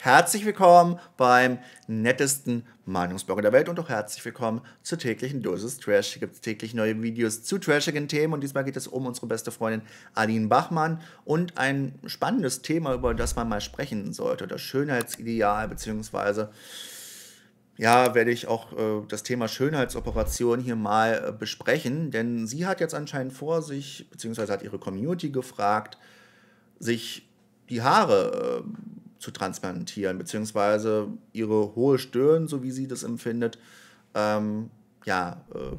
Herzlich willkommen beim nettesten Meinungsblogger der Welt und auch herzlich willkommen zur täglichen Dosis Trash. Hier gibt es täglich neue Videos zu trashigen Themen und diesmal geht es um unsere beste Freundin Aline Bachmann und ein spannendes Thema, über das man mal sprechen sollte, das Schönheitsideal beziehungsweise ja, werde ich auch äh, das Thema Schönheitsoperation hier mal äh, besprechen, denn sie hat jetzt anscheinend vor sich, beziehungsweise hat ihre Community gefragt, sich die Haare äh, zu transplantieren, beziehungsweise ihre hohe Stirn, so wie sie das empfindet, ähm, ja, äh,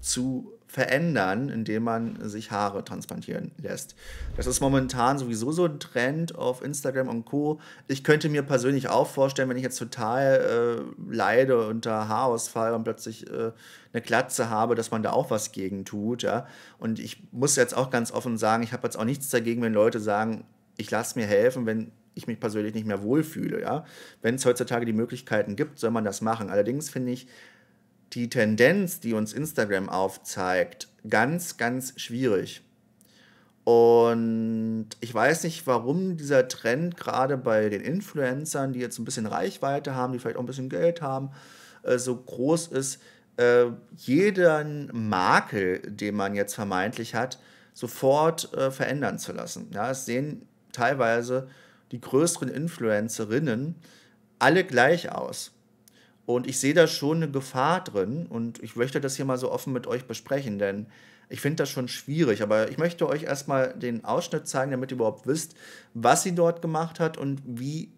zu verändern, indem man sich Haare transplantieren lässt. Das ist momentan sowieso so ein Trend auf Instagram und Co. Ich könnte mir persönlich auch vorstellen, wenn ich jetzt total äh, leide unter Haarausfall und plötzlich äh, eine Glatze habe, dass man da auch was gegen tut. Ja? Und ich muss jetzt auch ganz offen sagen, ich habe jetzt auch nichts dagegen, wenn Leute sagen, ich lasse mir helfen, wenn ich mich persönlich nicht mehr wohlfühle. Ja? Wenn es heutzutage die Möglichkeiten gibt, soll man das machen. Allerdings finde ich die Tendenz, die uns Instagram aufzeigt, ganz, ganz schwierig. Und ich weiß nicht, warum dieser Trend gerade bei den Influencern, die jetzt ein bisschen Reichweite haben, die vielleicht auch ein bisschen Geld haben, äh, so groß ist, äh, jeden Makel, den man jetzt vermeintlich hat, sofort äh, verändern zu lassen. Ja, es sehen teilweise die größeren Influencerinnen alle gleich aus. Und ich sehe da schon eine Gefahr drin und ich möchte das hier mal so offen mit euch besprechen, denn ich finde das schon schwierig. Aber ich möchte euch erstmal den Ausschnitt zeigen, damit ihr überhaupt wisst, was sie dort gemacht hat und wie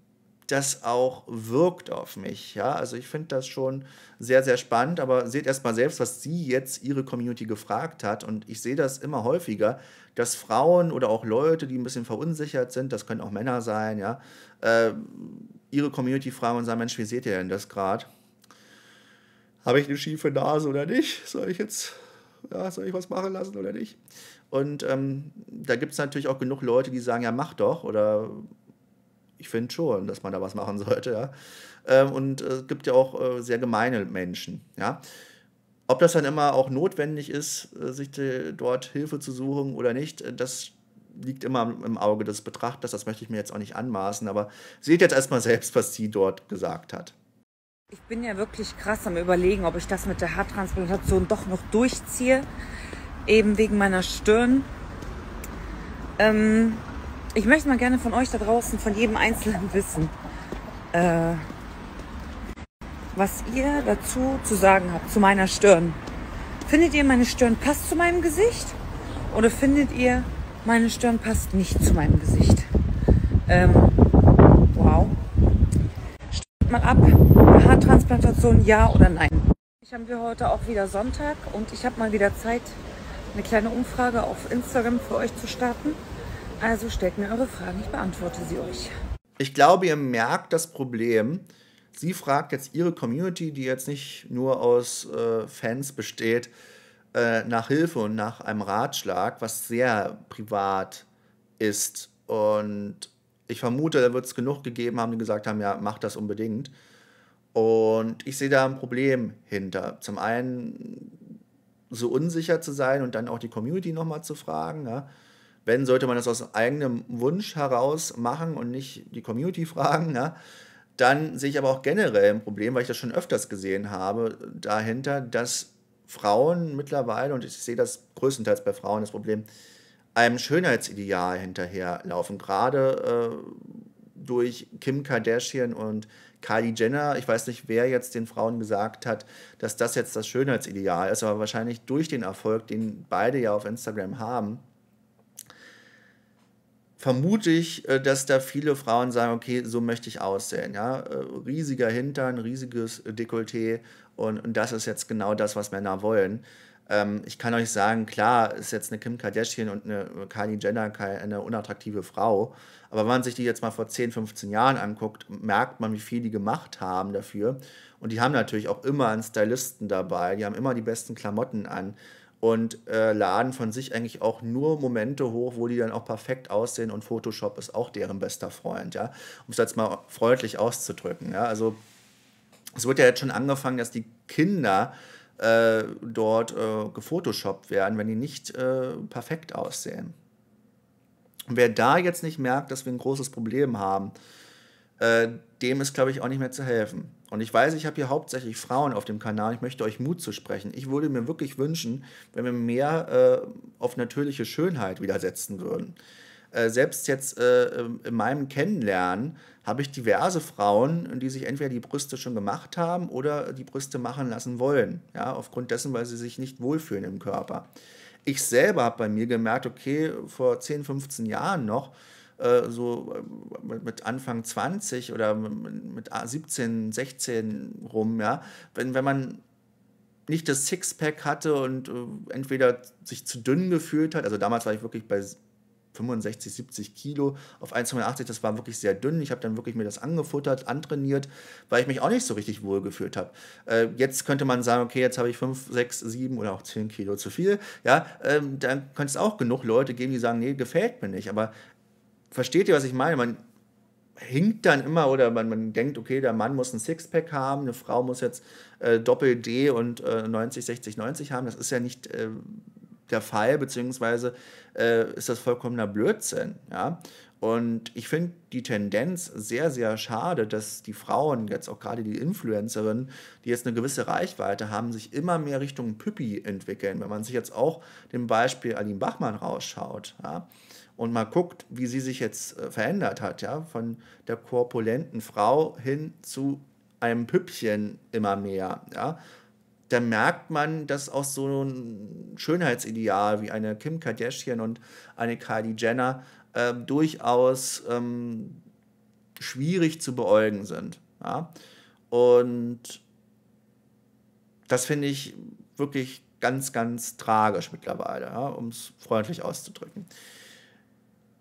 das auch wirkt auf mich. Ja, also ich finde das schon sehr, sehr spannend, aber seht erstmal selbst, was sie jetzt ihre Community gefragt hat. Und ich sehe das immer häufiger, dass Frauen oder auch Leute, die ein bisschen verunsichert sind, das können auch Männer sein, ja, äh, ihre Community fragen und sagen: Mensch, wie seht ihr denn das gerade? Habe ich eine schiefe Nase oder nicht? Soll ich jetzt ja, soll ich was machen lassen oder nicht? Und ähm, da gibt es natürlich auch genug Leute, die sagen, ja, mach doch oder ich finde schon, dass man da was machen sollte. Ja? Ähm, und äh, es äh, gibt ja auch äh, sehr gemeine Menschen. Ja? Ob das dann immer auch notwendig ist, äh, sich die, dort Hilfe zu suchen oder nicht, äh, das liegt immer im Auge des Betrachters. Das möchte ich mir jetzt auch nicht anmaßen, aber seht jetzt erstmal selbst, was sie dort gesagt hat. Ich bin ja wirklich krass am Überlegen, ob ich das mit der Haartransplantation doch noch durchziehe, eben wegen meiner Stirn. Ähm, ich möchte mal gerne von euch da draußen, von jedem Einzelnen wissen, äh, was ihr dazu zu sagen habt, zu meiner Stirn. Findet ihr, meine Stirn passt zu meinem Gesicht? Oder findet ihr, meine Stirn passt nicht zu meinem Gesicht? Ähm, wow. Stimmt mal ab, Haartransplantation ja oder nein? Ich haben wir heute auch wieder Sonntag und ich habe mal wieder Zeit, eine kleine Umfrage auf Instagram für euch zu starten. Also stellt mir eure Fragen, ich beantworte sie euch. Ich glaube, ihr merkt das Problem. Sie fragt jetzt ihre Community, die jetzt nicht nur aus äh, Fans besteht, äh, nach Hilfe und nach einem Ratschlag, was sehr privat ist. Und ich vermute, da wird es genug gegeben haben, die gesagt haben, ja, mach das unbedingt. Und ich sehe da ein Problem hinter. Zum einen so unsicher zu sein und dann auch die Community nochmal zu fragen. Ja. Wenn, sollte man das aus eigenem Wunsch heraus machen und nicht die Community fragen. Ne? Dann sehe ich aber auch generell ein Problem, weil ich das schon öfters gesehen habe, dahinter, dass Frauen mittlerweile, und ich sehe das größtenteils bei Frauen, das Problem, einem Schönheitsideal hinterherlaufen. Gerade äh, durch Kim Kardashian und Kylie Jenner. Ich weiß nicht, wer jetzt den Frauen gesagt hat, dass das jetzt das Schönheitsideal ist, aber wahrscheinlich durch den Erfolg, den beide ja auf Instagram haben, vermute ich, äh, dass da viele Frauen sagen, okay, so möchte ich aussehen. Ja? Äh, riesiger Hintern, riesiges äh, Dekolleté und, und das ist jetzt genau das, was Männer wollen. Ähm, ich kann euch sagen, klar ist jetzt eine Kim Kardashian und eine Kylie Jenner eine unattraktive Frau, aber wenn man sich die jetzt mal vor 10, 15 Jahren anguckt, merkt man, wie viel die gemacht haben dafür. Und die haben natürlich auch immer einen Stylisten dabei, die haben immer die besten Klamotten an und äh, laden von sich eigentlich auch nur Momente hoch, wo die dann auch perfekt aussehen und Photoshop ist auch deren bester Freund, ja, um es jetzt mal freundlich auszudrücken, ja, also es wird ja jetzt schon angefangen, dass die Kinder äh, dort äh, gefotoshoppt werden, wenn die nicht äh, perfekt aussehen. Und wer da jetzt nicht merkt, dass wir ein großes Problem haben, äh, dem ist, glaube ich, auch nicht mehr zu helfen. Und ich weiß, ich habe hier hauptsächlich Frauen auf dem Kanal. Ich möchte euch Mut zu sprechen. Ich würde mir wirklich wünschen, wenn wir mehr äh, auf natürliche Schönheit widersetzen würden. Äh, selbst jetzt äh, ähm, in meinem Kennenlernen habe ich diverse Frauen, die sich entweder die Brüste schon gemacht haben oder die Brüste machen lassen wollen. Ja, aufgrund dessen, weil sie sich nicht wohlfühlen im Körper. Ich selber habe bei mir gemerkt, okay, vor 10, 15 Jahren noch, äh, so ähm, mit, Anfang 20 oder mit 17, 16 rum, ja, wenn, wenn man nicht das Sixpack hatte und äh, entweder sich zu dünn gefühlt hat, also damals war ich wirklich bei 65, 70 Kilo auf 1,80, das war wirklich sehr dünn. Ich habe dann wirklich mir das angefuttert, antrainiert, weil ich mich auch nicht so richtig wohl gefühlt habe. Äh, jetzt könnte man sagen, okay, jetzt habe ich 5, 6, 7 oder auch 10 Kilo zu viel. Ja, ähm, dann könnte es auch genug Leute geben, die sagen, nee, gefällt mir nicht. Aber versteht ihr, was ich meine? Man hinkt dann immer oder man, man denkt, okay, der Mann muss ein Sixpack haben, eine Frau muss jetzt äh, Doppel-D und äh, 90, 60, 90 haben. Das ist ja nicht äh, der Fall, beziehungsweise äh, ist das vollkommener Blödsinn. Ja? Und ich finde die Tendenz sehr, sehr schade, dass die Frauen, jetzt auch gerade die Influencerinnen, die jetzt eine gewisse Reichweite haben, sich immer mehr Richtung Püppi entwickeln. Wenn man sich jetzt auch dem Beispiel Aline Bachmann rausschaut, ja, und mal guckt, wie sie sich jetzt äh, verändert hat, ja, von der korpulenten Frau hin zu einem Püppchen immer mehr, ja, dann merkt man, dass auch so ein Schönheitsideal wie eine Kim Kardashian und eine Kylie Jenner äh, durchaus ähm, schwierig zu beäugen sind. Ja? Und das finde ich wirklich ganz, ganz tragisch mittlerweile, ja? um es freundlich auszudrücken.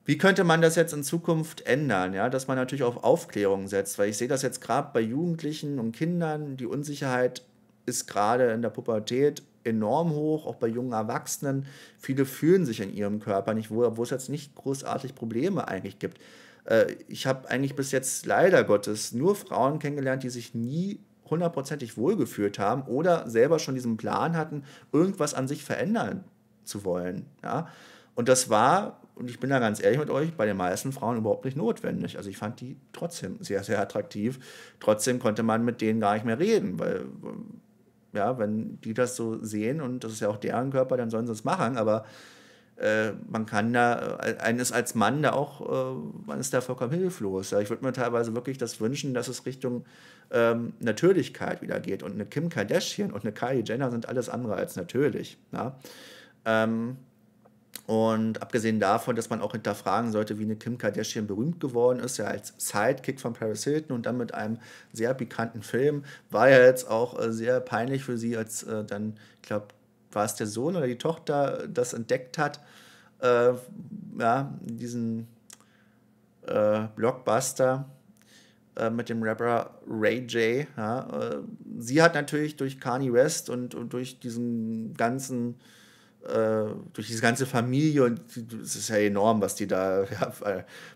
Wie könnte man das jetzt in Zukunft ändern, ja, dass man natürlich auf Aufklärung setzt, weil ich sehe das jetzt gerade bei Jugendlichen und Kindern, die Unsicherheit ist gerade in der Pubertät enorm hoch, auch bei jungen Erwachsenen. Viele fühlen sich in ihrem Körper nicht wohl, obwohl es jetzt nicht großartig Probleme eigentlich gibt. Äh, ich habe eigentlich bis jetzt leider Gottes nur Frauen kennengelernt, die sich nie hundertprozentig wohlgefühlt haben oder selber schon diesen Plan hatten, irgendwas an sich verändern zu wollen. Ja? Und das war und ich bin da ganz ehrlich mit euch, bei den meisten Frauen überhaupt nicht notwendig. Also ich fand die trotzdem sehr, sehr attraktiv. Trotzdem konnte man mit denen gar nicht mehr reden, weil, ja, wenn die das so sehen und das ist ja auch deren Körper, dann sollen sie es machen, aber äh, man kann da, äh, eines als Mann da auch, äh, man ist da vollkommen hilflos. Ja, ich würde mir teilweise wirklich das wünschen, dass es Richtung ähm, Natürlichkeit wieder geht. Und eine Kim Kardashian und eine Kylie Jenner sind alles andere als natürlich. Ja? Ähm, und abgesehen davon, dass man auch hinterfragen sollte, wie eine Kim Kardashian berühmt geworden ist, ja als Sidekick von Paris Hilton und dann mit einem sehr pikanten Film, war ja jetzt auch äh, sehr peinlich für sie, als äh, dann, ich glaube, war es der Sohn oder die Tochter, äh, das entdeckt hat, äh, ja, diesen äh, Blockbuster äh, mit dem Rapper Ray J. Ja, sie hat natürlich durch Kanye West und, und durch diesen ganzen äh, durch diese ganze Familie und es ist ja enorm, was die da ja,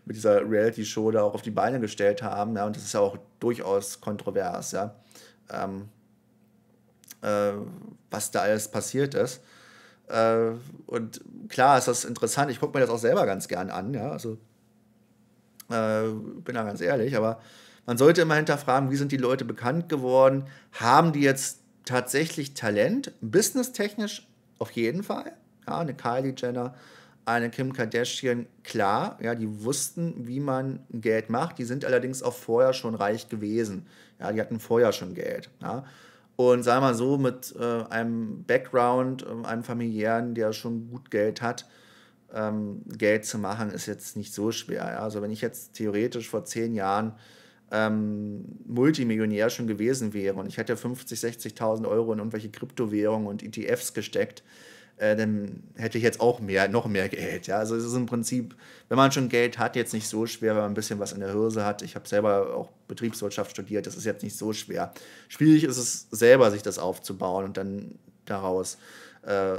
mit dieser Reality-Show da auch auf die Beine gestellt haben. Ja, und das ist ja auch durchaus kontrovers, ja, ähm, äh, was da alles passiert ist. Äh, und klar ist das interessant. Ich gucke mir das auch selber ganz gern an, ja. Also äh, bin da ganz ehrlich, aber man sollte immer hinterfragen, wie sind die Leute bekannt geworden? Haben die jetzt tatsächlich Talent, businesstechnisch auf jeden Fall. Ja, eine Kylie Jenner, eine Kim Kardashian, klar, ja, die wussten, wie man Geld macht. Die sind allerdings auch vorher schon reich gewesen. Ja, die hatten vorher schon Geld. Ja. Und sagen wir mal so, mit äh, einem Background, äh, einem familiären, der schon gut Geld hat, ähm, Geld zu machen, ist jetzt nicht so schwer. Ja. Also wenn ich jetzt theoretisch vor zehn Jahren ähm, Multimillionär schon gewesen wäre und ich hätte 50, 60.000 Euro in irgendwelche Kryptowährungen und ETFs gesteckt, äh, dann hätte ich jetzt auch mehr, noch mehr Geld. Ja? Also es ist im Prinzip, wenn man schon Geld hat, jetzt nicht so schwer, wenn man ein bisschen was in der Hirse hat. Ich habe selber auch Betriebswirtschaft studiert, das ist jetzt nicht so schwer. Schwierig ist es selber, sich das aufzubauen und dann daraus äh,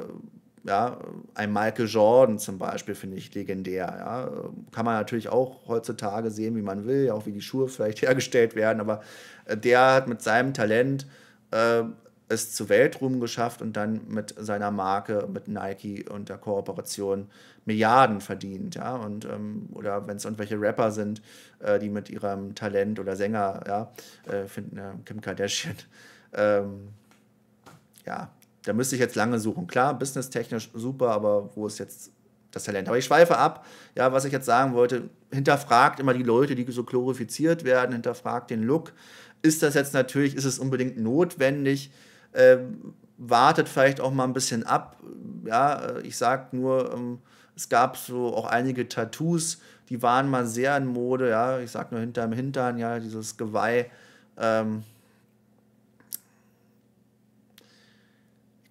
ja, ein Michael Jordan zum Beispiel finde ich legendär. Ja. Kann man natürlich auch heutzutage sehen, wie man will, auch wie die Schuhe vielleicht hergestellt werden, aber äh, der hat mit seinem Talent äh, es zu Weltruhm geschafft und dann mit seiner Marke, mit Nike und der Kooperation Milliarden verdient. Ja. Und, ähm, oder wenn es irgendwelche Rapper sind, äh, die mit ihrem Talent oder Sänger, ja, äh, finden, äh, Kim Kardashian, ähm, ja, da müsste ich jetzt lange suchen. Klar, businesstechnisch super, aber wo ist jetzt das Talent? Aber ich schweife ab. Ja, was ich jetzt sagen wollte, hinterfragt immer die Leute, die so glorifiziert werden, hinterfragt den Look. Ist das jetzt natürlich, ist es unbedingt notwendig? Ähm, wartet vielleicht auch mal ein bisschen ab. Ja, äh, ich sage nur, ähm, es gab so auch einige Tattoos, die waren mal sehr in Mode. Ja, ich sage nur hinterm Hintern, ja, dieses Geweih. Ähm,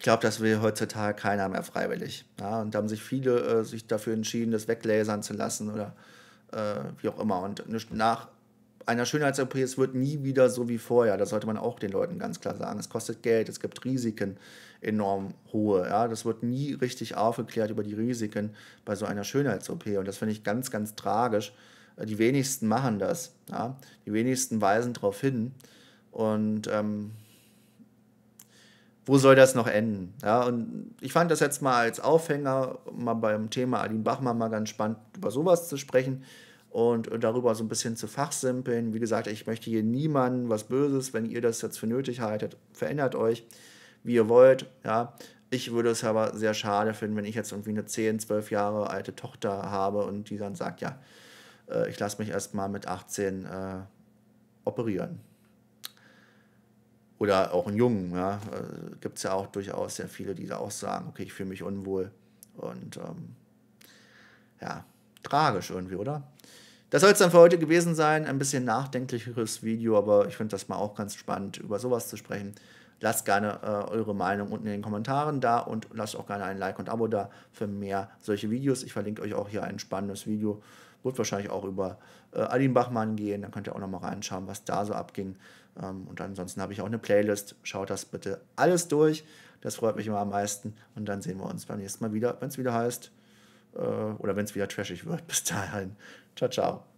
Ich glaube, das will heutzutage keiner mehr freiwillig. Ja, und da haben sich viele äh, sich dafür entschieden, das weglasern zu lassen oder äh, wie auch immer. Und nach einer Schönheits-OP, es wird nie wieder so wie vorher. Das sollte man auch den Leuten ganz klar sagen. Es kostet Geld, es gibt Risiken enorm hohe. Ja? Das wird nie richtig aufgeklärt über die Risiken bei so einer Schönheits-OP. Und das finde ich ganz, ganz tragisch. Die wenigsten machen das. Ja? Die wenigsten weisen darauf hin. Und ähm, wo soll das noch enden? Ja, und ich fand das jetzt mal als Aufhänger, mal beim Thema Aline Bachmann mal ganz spannend, über sowas zu sprechen und darüber so ein bisschen zu fachsimpeln. Wie gesagt, ich möchte hier niemandem was Böses, wenn ihr das jetzt für nötig haltet, verändert euch, wie ihr wollt. Ja, ich würde es aber sehr schade finden, wenn ich jetzt irgendwie eine 10, 12 Jahre alte Tochter habe und die dann sagt, ja, äh, ich lasse mich erst mal mit 18 äh, operieren. Oder auch einen Jungen, ja, äh, gibt es ja auch durchaus sehr viele, die da auch sagen, okay, ich fühle mich unwohl. Und ähm, ja, tragisch irgendwie, oder? Das soll es dann für heute gewesen sein. Ein bisschen nachdenklicheres Video, aber ich finde das mal auch ganz spannend, über sowas zu sprechen. Lasst gerne äh, eure Meinung unten in den Kommentaren da und lasst auch gerne ein Like und Abo da für mehr solche Videos. Ich verlinke euch auch hier ein spannendes Video. Wird wahrscheinlich auch über äh, Adin Bachmann gehen. Da könnt ihr auch nochmal reinschauen, was da so abging. Ähm, und ansonsten habe ich auch eine Playlist. Schaut das bitte alles durch. Das freut mich immer am meisten. Und dann sehen wir uns beim nächsten Mal wieder, wenn es wieder heißt. Äh, oder wenn es wieder trashig wird. Bis dahin. Ciao, ciao.